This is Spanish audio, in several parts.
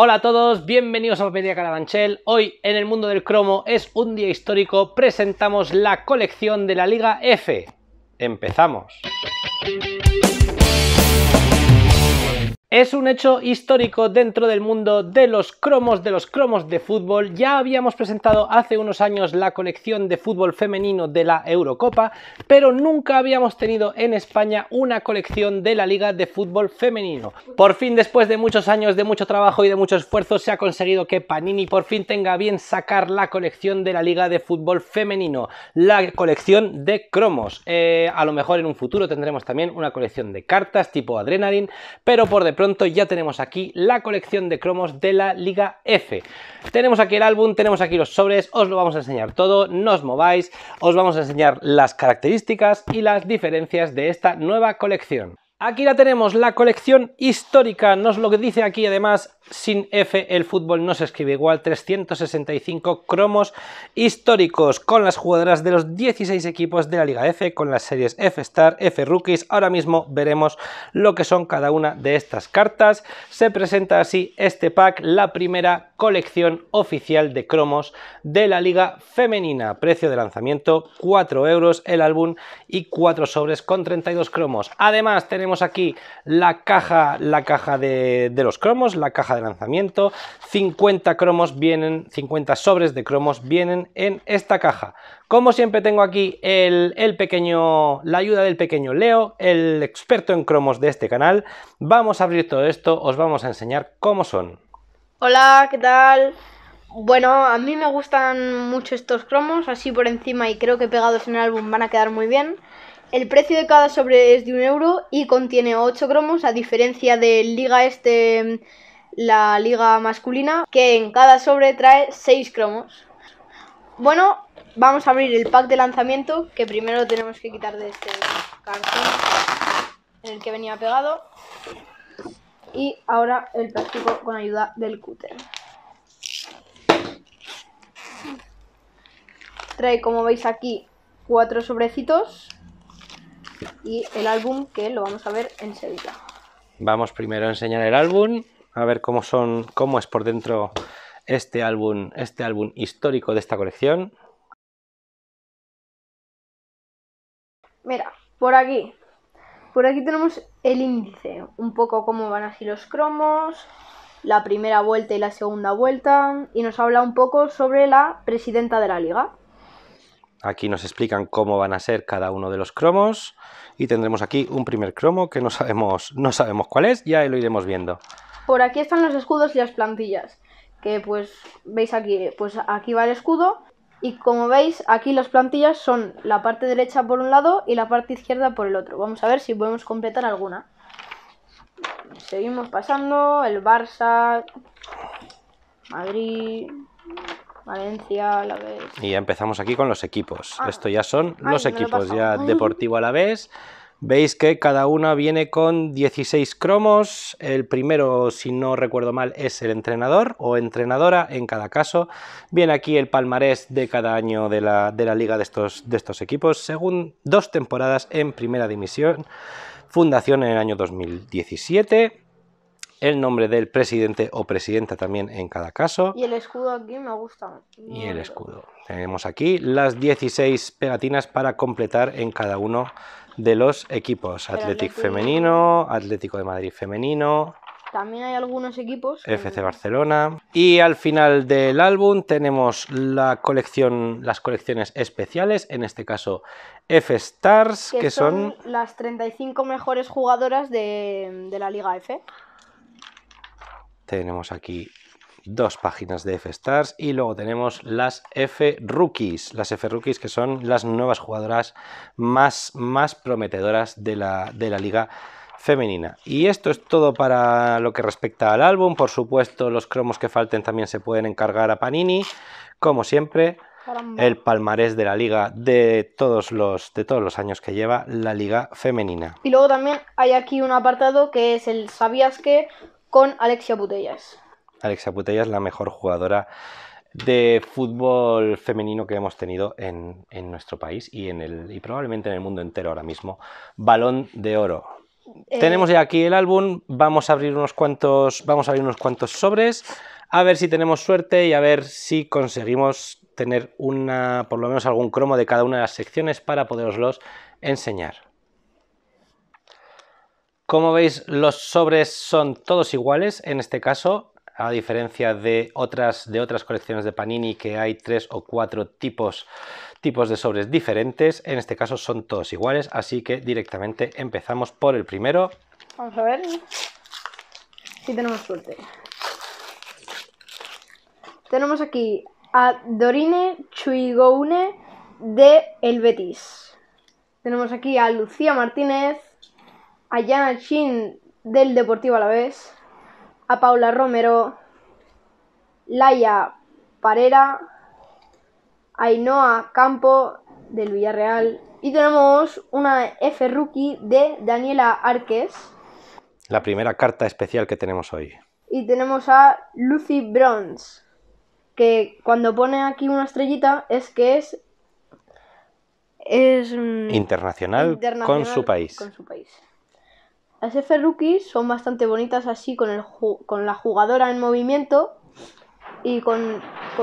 Hola a todos, bienvenidos a Media Carabanchel. Hoy en el mundo del cromo es un día histórico, presentamos la colección de la Liga F. Empezamos. Es un hecho histórico dentro del mundo de los cromos, de los cromos de fútbol. Ya habíamos presentado hace unos años la colección de fútbol femenino de la Eurocopa, pero nunca habíamos tenido en España una colección de la Liga de Fútbol Femenino. Por fin, después de muchos años, de mucho trabajo y de mucho esfuerzo, se ha conseguido que Panini por fin tenga bien sacar la colección de la Liga de Fútbol Femenino, la colección de cromos. Eh, a lo mejor en un futuro tendremos también una colección de cartas tipo Adrenaline, pero por de pronto ya tenemos aquí la colección de cromos de la Liga F. Tenemos aquí el álbum, tenemos aquí los sobres, os lo vamos a enseñar todo, no os mováis, os vamos a enseñar las características y las diferencias de esta nueva colección. Aquí la tenemos, la colección histórica, es lo que dice aquí además, sin F el fútbol no se escribe igual, 365 cromos históricos con las jugadoras de los 16 equipos de la Liga F, con las series F-Star, F-Rookies, ahora mismo veremos lo que son cada una de estas cartas. Se presenta así este pack, la primera colección oficial de cromos de la Liga Femenina, precio de lanzamiento 4 euros el álbum y 4 sobres con 32 cromos. Además tenemos aquí la caja, la caja de, los cromos, la caja de lanzamiento. 50 cromos vienen, 50 sobres de cromos vienen en esta caja. Como siempre tengo aquí el, el pequeño, la ayuda del pequeño Leo, el experto en cromos de este canal. Vamos a abrir todo esto, os vamos a enseñar cómo son. Hola, ¿qué tal? Bueno, a mí me gustan mucho estos cromos, así por encima y creo que pegados en el álbum van a quedar muy bien. El precio de cada sobre es de un euro y contiene 8 cromos, a diferencia de Liga Este, la liga masculina, que en cada sobre trae 6 cromos. Bueno, vamos a abrir el pack de lanzamiento, que primero tenemos que quitar de este cartón en el que venía pegado. Y ahora el plástico con ayuda del cúter. Trae, como veis aquí, 4 sobrecitos y el álbum que lo vamos a ver enseguida. Vamos primero a enseñar el álbum, a ver cómo son, cómo es por dentro este álbum, este álbum histórico de esta colección. Mira, por aquí. Por aquí tenemos el índice, un poco cómo van así los cromos, la primera vuelta y la segunda vuelta, y nos habla un poco sobre la presidenta de la liga. Aquí nos explican cómo van a ser cada uno de los cromos y tendremos aquí un primer cromo que no sabemos, no sabemos cuál es, ya lo iremos viendo. Por aquí están los escudos y las plantillas, que pues veis aquí, pues aquí va el escudo y como veis aquí las plantillas son la parte derecha por un lado y la parte izquierda por el otro. Vamos a ver si podemos completar alguna. Seguimos pasando, el Barça, Madrid, Valencia, vez. Y ya empezamos aquí con los equipos. Ah. Esto ya son los equipos, ya Deportivo a la vez. Veis que cada uno viene con 16 cromos. El primero, si no recuerdo mal, es el entrenador o entrenadora en cada caso. Viene aquí el palmarés de cada año de la, liga de estos, de estos equipos, según dos temporadas en primera división. Fundación en el año 2017 el nombre del presidente o presidenta también en cada caso. Y el escudo aquí me gusta. y el escudo. Tenemos aquí las 16 pegatinas para completar en cada uno de los equipos. Athletic Atlético. femenino, Atlético de Madrid femenino. También hay algunos equipos. FC Barcelona. Y al final del álbum tenemos la colección, las colecciones especiales, en este caso F-Stars, que, son, las 35 mejores jugadoras de, de la Liga F. Tenemos aquí dos páginas de F-Stars y luego tenemos las F-Rookies. Las F-Rookies que son las nuevas jugadoras más, más prometedoras de la, de la liga femenina. Y esto es todo para lo que respecta al álbum. Por supuesto, los cromos que falten también se pueden encargar a Panini. Como siempre, el palmarés de la liga de todos, los, de todos los años que lleva la liga femenina. Y luego también hay aquí un apartado que es el ¿Sabías que? con Alexia Putellas. Alexia Putellas, la mejor jugadora de fútbol femenino que hemos tenido en, nuestro país y, en el, y probablemente en el mundo entero ahora mismo. Balón de oro. Eh, tenemos ya aquí el álbum, vamos a abrir unos cuantos, vamos a abrir unos cuantos sobres, a ver si tenemos suerte y a ver si conseguimos tener una, por lo menos algún cromo de cada una de las secciones para poderoslos enseñar. Como veis, los sobres son todos iguales en este caso, a diferencia de otras, de otras colecciones de Panini que hay tres o cuatro tipos, tipos de sobres diferentes. En este caso son todos iguales, así que directamente empezamos por el primero. Vamos a ver si tenemos suerte. Tenemos aquí a Dorine Chuigoune de El Betis. Tenemos aquí a Lucía Martínez a Jana Chin del Deportivo Alavés, a Paula Romero, Laia Parera, Ainhoa Campo del Villarreal y tenemos una F rookie de Daniela Arques. La primera carta especial que tenemos hoy. Y tenemos a Lucy Bronze, que cuando pone aquí una estrellita es que es es mm, internacional, con su país. Las F-Rookies son bastante bonitas así con, el con la jugadora en movimiento y con,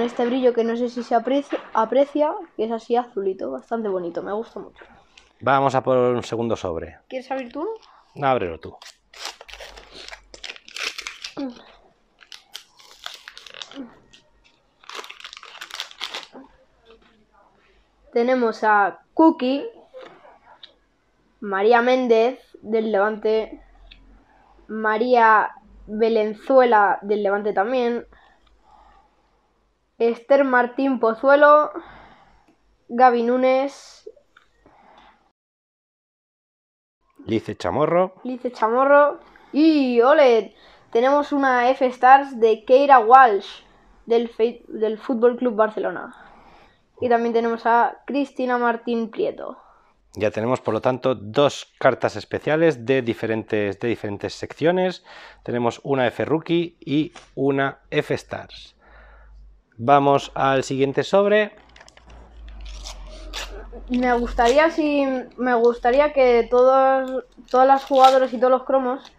este brillo que no sé si se aprecia, aprecia, que es así azulito, bastante bonito, me gusta mucho. Vamos a por un segundo sobre. ¿Quieres abrir tú? Ábrelo tú. Tenemos a Cookie, María Méndez, del Levante, María Belenzuela del Levante también, Esther Martín Pozuelo, Gaby Núñez, Lice Chamorro, Lice Chamorro y ole, tenemos una F Stars de Keira Walsh del, del Fútbol Club Barcelona. Y también tenemos a Cristina Martín Prieto. Ya tenemos, por lo tanto, dos cartas especiales de diferentes, de diferentes secciones. Tenemos una F Rookie y una F Stars. Vamos al siguiente sobre. Me gustaría si me gustaría que todos todas las jugadoras y todos los cromos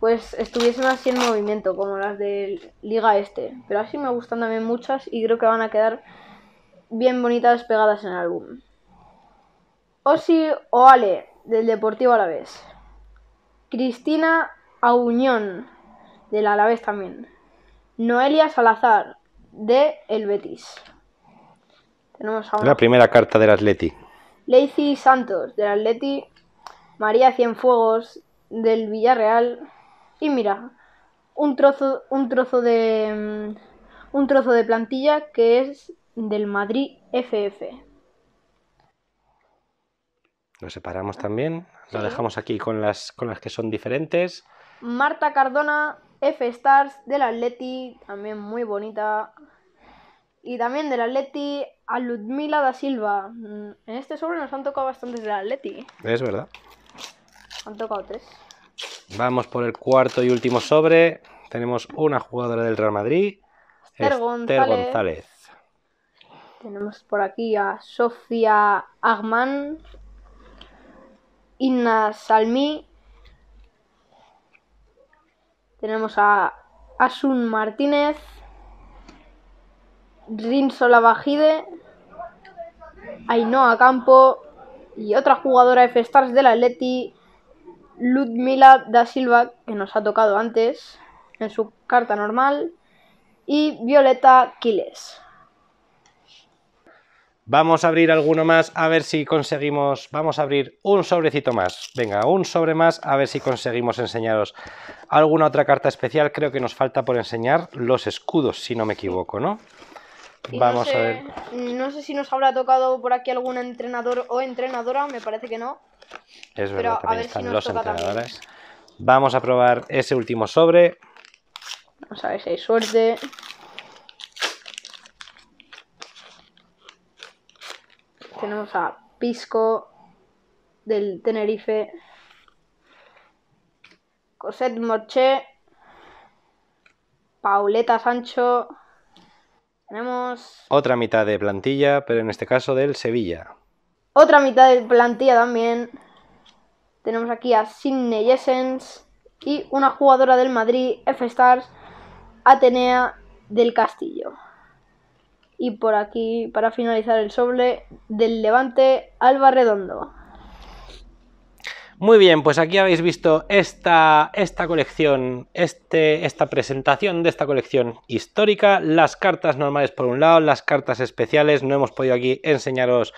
pues estuviesen así en movimiento como las de Liga Este, pero así me gustan también muchas y creo que van a quedar bien bonitas pegadas en el álbum. Osi Oale, del Deportivo Alavés. Cristina Auñón, del Alavés también. Noelia Salazar, de El Betis. Tenemos La primera carta del Atleti. Lacy Santos, del Atleti. María Cienfuegos, del Villarreal. Y mira, un trozo, un trozo de. Mm, un trozo de plantilla que es del Madrid FF. Lo separamos ah, también. Lo dejamos aquí con las, con las que son diferentes. Marta Cardona, F Stars del Atleti, también muy bonita. Y también del Atleti a Ludmila da Silva. Mm, en este sobre nos han tocado bastantes del Atleti. Es verdad. Han tocado tres. Vamos por el cuarto y último sobre. Tenemos una jugadora del Real Madrid. Esther, González. Tenemos por aquí a Sofía Agman. Inna Salmi. Tenemos a Asun Martínez. Rinsola Bajide. Ainhoa Campo. Y otra jugadora F-Stars del Leti, Ludmila da Silva, que nos ha tocado antes en su carta normal. Y Violeta Quiles. Vamos a abrir alguno más, a ver si conseguimos... Vamos a abrir un sobrecito más. Venga, un sobre más, a ver si conseguimos enseñaros alguna otra carta especial. Creo que nos falta por enseñar los escudos, si no me equivoco, ¿no? Vamos a ver. No sé si nos habrá tocado por aquí algún entrenador o entrenadora, me parece que no. Es verdad, Pero a si los entrenadores. Vamos a probar ese último sobre. Vamos a ver si hay suerte. tenemos a Pisco del Tenerife, Cosette Morché, Pauleta Sancho. Tenemos. Otra mitad de plantilla, pero en este caso del Sevilla. Otra mitad de plantilla también. Tenemos aquí a Sidney Jessens y una jugadora del Madrid, F-Stars, Atenea del Castillo. Y por aquí, para finalizar el sobre, del Levante, Alba Redondo. Muy bien, pues aquí habéis visto esta, esta colección, este, esta presentación de esta colección histórica, las cartas normales por un lado, las cartas especiales, no hemos podido aquí enseñaros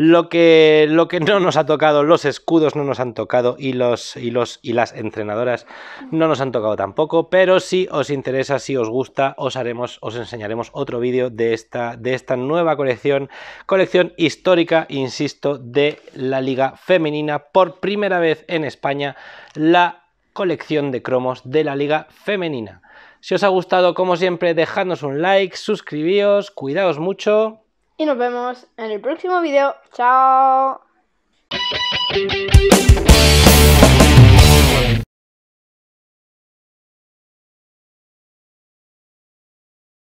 lo que, lo que no nos ha tocado, los escudos no nos han tocado y, los, y, los, y las entrenadoras no nos han tocado tampoco, pero si os interesa, si os gusta, os haremos, os enseñaremos otro vídeo de esta, de esta nueva colección, colección histórica, insisto, de la Liga Femenina, por primera vez en España, la colección de cromos de la Liga Femenina. Si os ha gustado, como siempre, dejadnos un like, suscribíos, cuidaos mucho y nos vemos en el próximo video. ¡Chao!